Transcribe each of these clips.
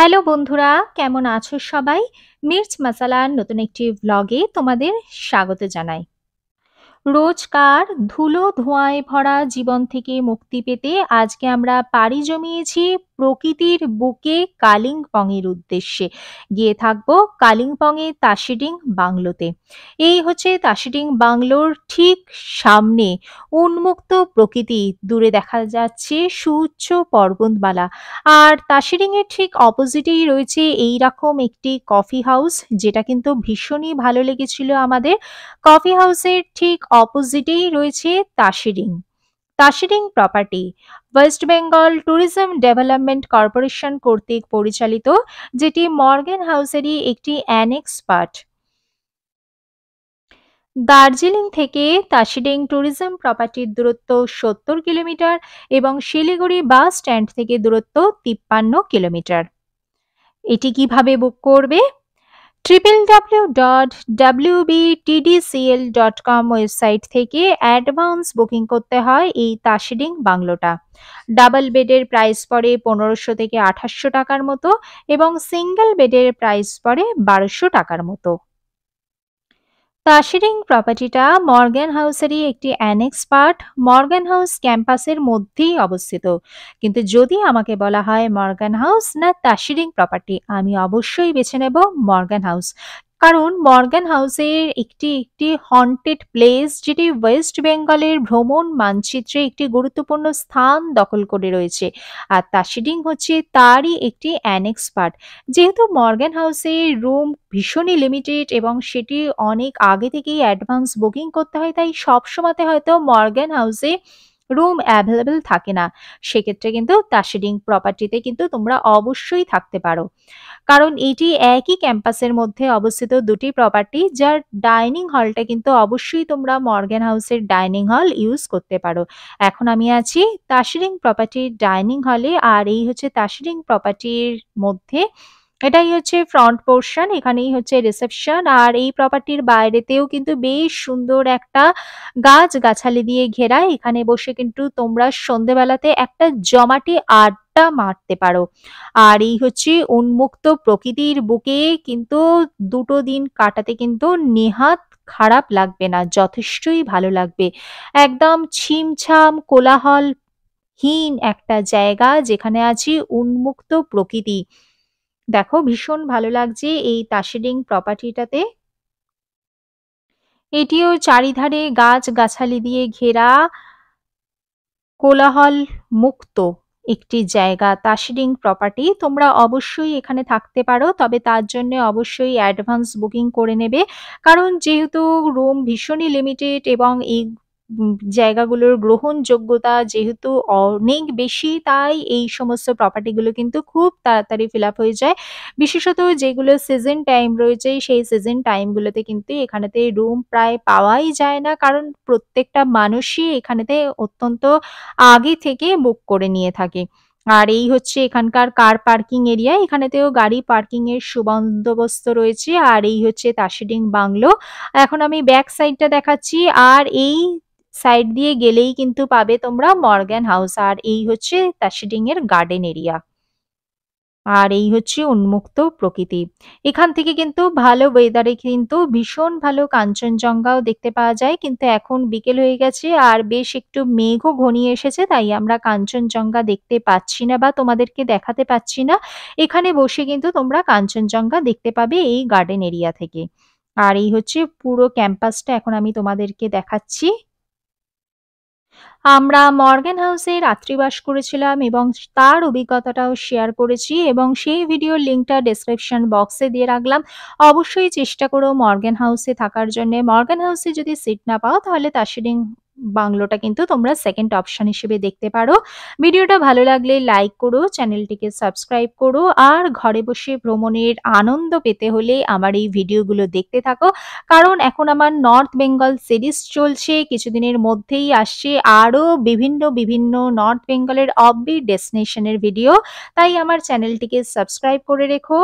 hello বন্ধুরা কেমন আছো সবাই মির্চ মশালার নতুন একটি ব্লগে তোমাদের স্বাগত জানাই রোজকার ধুলো ধোঁয়ায় ভরা জীবন থেকে মুক্তি পেতে আজকে আমরা পাড়ি জমিয়েছি প্রকৃতির বুকে কালিম্পংয়ের উদ্দেশ্যে গিয়ে থাকবো কালিম্পংয়ের তাসিডিং বাংলোতে এই হচ্ছে তাসিডিং বাংলোর ঠিক সামনে উন্মুক্ত প্রকৃতি দূরে দেখা যাচ্ছে সুউচ্চ পর্বতমালা আর তাসিডিংয়ের ঠিক অপোজিটেই রয়েছে এই রকম একটি কফি হাউস যেটা কিন্তু ভীষণই ভালো লেগেছিল আমাদের কফি হাউসের ঠিক অপোজিটেই রয়েছে Tashiding Tashiding property West Bengal tourism development corporation কর্তৃক পরিচালিত যেটি মর্গেন হাউসেরই একটি অ্যানেক্স পার্ট দার্জিলিং থেকে তাসিডিং ট্যুরিজম প্রপার্টির দূরত্ব সত্তর কিলোমিটার এবং শিলিগুড়ি বাস স্ট্যান্ড থেকে দূরত্ব তিপ্পান্ন কিলোমিটার এটি কিভাবে বুক করবে triple W dot WBTDCL dot com website থেকে অ্যাডভান্স বুকিং করতে হয় এই তাসিডিং বাংলোটা ডাবল বেডের প্রাইস পড়ে পনেরোশো থেকে আঠাশশো টাকার মতো এবং সিঙ্গেল বেডের প্রাইস পড়ে বারোশো টাকার মতো তাসিরিং প্রপার্টিটা মর্গ্যান হাউসেরই একটি অ্যানেক্স পার্ট মর্গ্যান হাউস ক্যাম্পাসের মধ্যেই অবস্থিত কিন্তু যদি আমাকে বলা হয় মর্গ্যান হাউস না তাসিরিং প্রপার্টি আমি অবশ্যই বেছে নেব মর্গ্যান হাউস কারণ মর্গান হাউসের একটি একটি হন্টেড প্লেস যেটি ওয়েস্ট বেঙ্গলের ভ্রমণ মানচিত্রে একটি গুরুত্বপূর্ণ স্থান দখল করে রয়েছে আর তাসিডিং হচ্ছে তারই একটি অ্যানেক্স পার্ট যেহেতু মর্গান হাউসের রুম ভীষণই লিমিটেড এবং সেটি অনেক আগে থেকেই অ্যাডভান্স বুকিং করতে হয় তাই সবসময়তে হয়তো মর্গান হাউসে রুম অ্যাভেলেবেল থাকে না সেক্ষেত্রে কিন্তু তাসিডিং প্রপার্টিতে কিন্তু তোমরা অবশ্যই থাকতে পারো কারণ এটি একই ক্যাম্পাসের মধ্যে অবস্থিত দুটি প্রপার্টি যার ডাইনিং হলটা কিন্তু অবশ্যই তোমরা মর্গ্যান হাউসের ডাইনিং হল ইউজ করতে পারো এখন আমি আছি তাসিরিং প্রপার্টির ডাইনিং হলে আর এই হচ্ছে তাসিরিং প্রপার্টির মধ্যে এটাই হচ্ছে ফ্রন্ট পোর্শন এখানেই হচ্ছে রিসেপশন আর এই প্রপার্টির বাইরেতেও কিন্তু বেশ সুন্দর একটা গাছ গাছালি দিয়ে ঘেরা এখানে বসে কিন্তু তোমরা সন্ধেবেলাতে একটা জমাটি আর্ট মারতে পারো আর এই হচ্ছে উন্মুক্ত প্রকৃতির বুকে কিন্তু দুটো দিন কাটাতে কিন্তু নেহাত খারাপ লাগবে না যথেষ্টই ভালো লাগবে একদম ছিমছাম কোলাহল হীন একটা জায়গা যেখানে আছে উন্মুক্ত প্রকৃতি দেখো ভীষণ ভালো লাগছে এই তাসেডিং প্রপার্টিটাতে এটিও চারিধারে গাছ গাছালি দিয়ে ঘেরা কোলাহল মুক্ত একটি জায়গা তাসিডিং প্রপার্টি তোমরা অবশ্যই এখানে থাকতে পারো তবে তার জন্য অবশ্যই অ্যাডভান্স বুকিং করে নেবে কারণ যেহেতু রুম ভীষণই লিমিটেড এবং এই জায়গাগুলোর গ্রহণযোগ্যতা যেহেতু অনেক বেশি তাই এই সমস্ত প্রপার্টিগুলো কিন্তু খুব তাড়াতাড়ি ফিল হয়ে যায় বিশেষত যেগুলো সিজন টাইম রয়েছে সেই সিজন টাইমগুলোতে কিন্তু এখানেতে রুম প্রায় পাওয়াই যায় না কারণ প্রত্যেকটা মানুষই এখানেতে অত্যন্ত আগে থেকে বুক করে নিয়ে থাকে আর এই হচ্ছে এখানকার কার পার্কিং এরিয়া এখানেতেও গাড়ি পার্কিং এর সুবন্দোবস্ত রয়েছে আর এই হচ্ছে তাসিডিং বাংলো এখন আমি ব্যাক সাইডটা দেখাচ্ছি আর এই সাইড দিয়ে গেলেই কিন্তু পাবে তোমরা মর্গ্যান হাউস আর এই হচ্ছে তাসিডিং এর গার্ডেন এরিয়া আর এই হচ্ছে উন্মুক্ত প্রকৃতি এখান থেকে কিন্তু ভালো ওয়েদারে কিন্তু ভীষণ ভালো কাঞ্চনজঙ্ঘাও দেখতে পাওয়া যায় কিন্তু এখন বিকেল হয়ে গেছে আর বেশ একটু মেঘও ঘনিয়ে এসেছে তাই আমরা কাঞ্চনজঙ্ঘা দেখতে পাচ্ছি না বা তোমাদেরকে দেখাতে পাচ্ছি না এখানে বসে কিন্তু তোমরা কাঞ্চনজঙ্ঘা দেখতে পাবে এই গার্ডেন এরিয়া থেকে আর এই হচ্ছে পুরো ক্যাম্পাসটা এখন আমি তোমাদেরকে দেখাচ্ছি আমরা মর্গেন হাউসে রাত্রিবাস করেছিলাম এবং তার অভিজ্ঞতাটাও শেয়ার করেছি এবং সেই ভিডিওর লিঙ্কটা ডেসক্রিপশন বক্সে দিয়ে রাখলাম অবশ্যই চেষ্টা করো মর্গেন হাউসে থাকার জন্য মর্গেন হাউসে যদি সিট না পাও তাহলে দার্জিলিং বাংলোটা কিন্তু তোমরা সেকেন্ড অপশান হিসেবে দেখতে পারো ভিডিওটা ভালো লাগলে লাইক করো চ্যানেলটিকে সাবস্ক্রাইব করো আর ঘরে বসে ভ্রমণের আনন্দ পেতে হলে আমার এই ভিডিওগুলো দেখতে থাকো কারণ এখন আমার নর্থ বেঙ্গল সিরিজ চলছে কিছুদিনের মধ্যেই আসছে আরও বিভিন্ন বিভিন্ন নর্থ বেঙ্গলের অব্বি ডেস্টিনেশনের ভিডিও তাই আমার চ্যানেলটিকে সাবস্ক্রাইব করে রেখো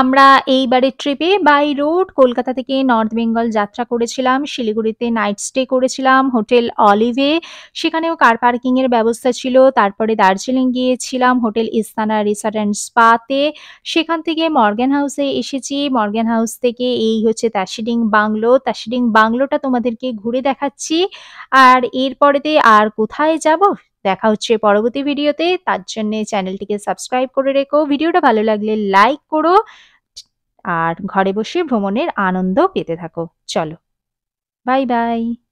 আমরা এইবারের ট্রিপে বাই রোড কলকাতা থেকে নর্থ বেঙ্গল যাত্রা করেছিলাম শিলিগুড়িতে নাইট স্টে করেছিলাম হোটেল অলিভে সেখানেও কার পার্কিংয়ের ব্যবস্থা ছিল তারপরে দার্জিলিং গিয়েছিলাম হোটেল ইস্তানা রিসার্ট অ্যান্ড স্পাতে সেখান থেকে মর্গ্যান হাউসে এসেছি মর্গ্যান হাউস থেকে এই হচ্ছে তাসিডিং বাংলো তাসিডিং বাংলোটা তোমাদেরকে ঘুরে দেখাচ্ছি আর এরপরেতে আর কোথায় যাব দেখা হচ্ছে পরবর্তী ভিডিওতে তার জন্যে চ্যানেলটিকে সাবস্ক্রাইব করে রেখো ভিডিওটা ভালো লাগলে লাইক করো আর ঘরে বসে ভ্রমণের আনন্দ পেতে থাকো চলো বাই বাই